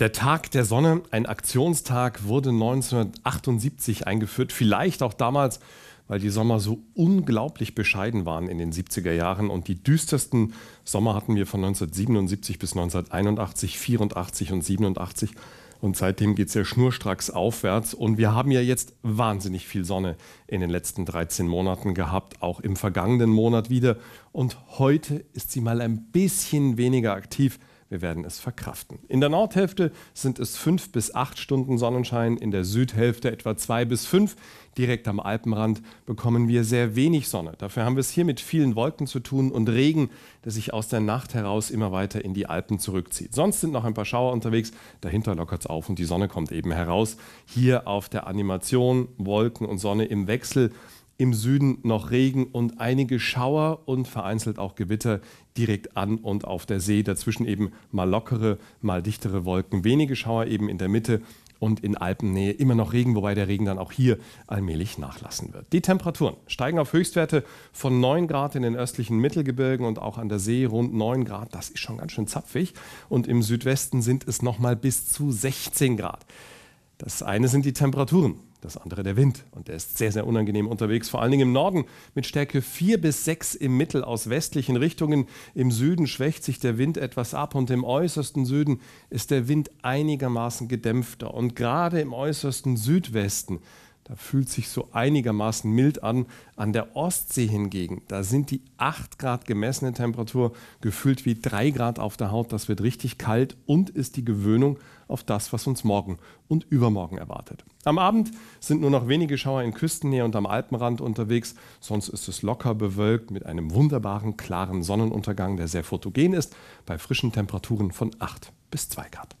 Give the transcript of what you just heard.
Der Tag der Sonne, ein Aktionstag, wurde 1978 eingeführt. Vielleicht auch damals, weil die Sommer so unglaublich bescheiden waren in den 70er Jahren und die düstersten Sommer hatten wir von 1977 bis 1981, 84 und 87. Und seitdem geht es ja schnurstracks aufwärts. Und wir haben ja jetzt wahnsinnig viel Sonne in den letzten 13 Monaten gehabt, auch im vergangenen Monat wieder. Und heute ist sie mal ein bisschen weniger aktiv. Wir werden es verkraften. In der Nordhälfte sind es fünf bis acht Stunden Sonnenschein, in der Südhälfte etwa zwei bis fünf. Direkt am Alpenrand bekommen wir sehr wenig Sonne. Dafür haben wir es hier mit vielen Wolken zu tun und Regen, der sich aus der Nacht heraus immer weiter in die Alpen zurückzieht. Sonst sind noch ein paar Schauer unterwegs, dahinter lockert es auf und die Sonne kommt eben heraus. Hier auf der Animation Wolken und Sonne im Wechsel im Süden noch Regen und einige Schauer und vereinzelt auch Gewitter direkt an und auf der See. Dazwischen eben mal lockere, mal dichtere Wolken, wenige Schauer eben in der Mitte und in Alpennähe immer noch Regen, wobei der Regen dann auch hier allmählich nachlassen wird. Die Temperaturen steigen auf Höchstwerte von 9 Grad in den östlichen Mittelgebirgen und auch an der See rund 9 Grad. Das ist schon ganz schön zapfig. Und im Südwesten sind es nochmal bis zu 16 Grad. Das eine sind die Temperaturen, das andere der Wind. Und der ist sehr, sehr unangenehm unterwegs, vor allen Dingen im Norden mit Stärke 4 bis 6 im Mittel aus westlichen Richtungen. Im Süden schwächt sich der Wind etwas ab und im äußersten Süden ist der Wind einigermaßen gedämpfter. Und gerade im äußersten Südwesten da fühlt sich so einigermaßen mild an. An der Ostsee hingegen, da sind die 8 Grad gemessene Temperatur gefühlt wie 3 Grad auf der Haut. Das wird richtig kalt und ist die Gewöhnung auf das, was uns morgen und übermorgen erwartet. Am Abend sind nur noch wenige Schauer in Küstennähe und am Alpenrand unterwegs. Sonst ist es locker bewölkt mit einem wunderbaren, klaren Sonnenuntergang, der sehr fotogen ist, bei frischen Temperaturen von 8 bis 2 Grad.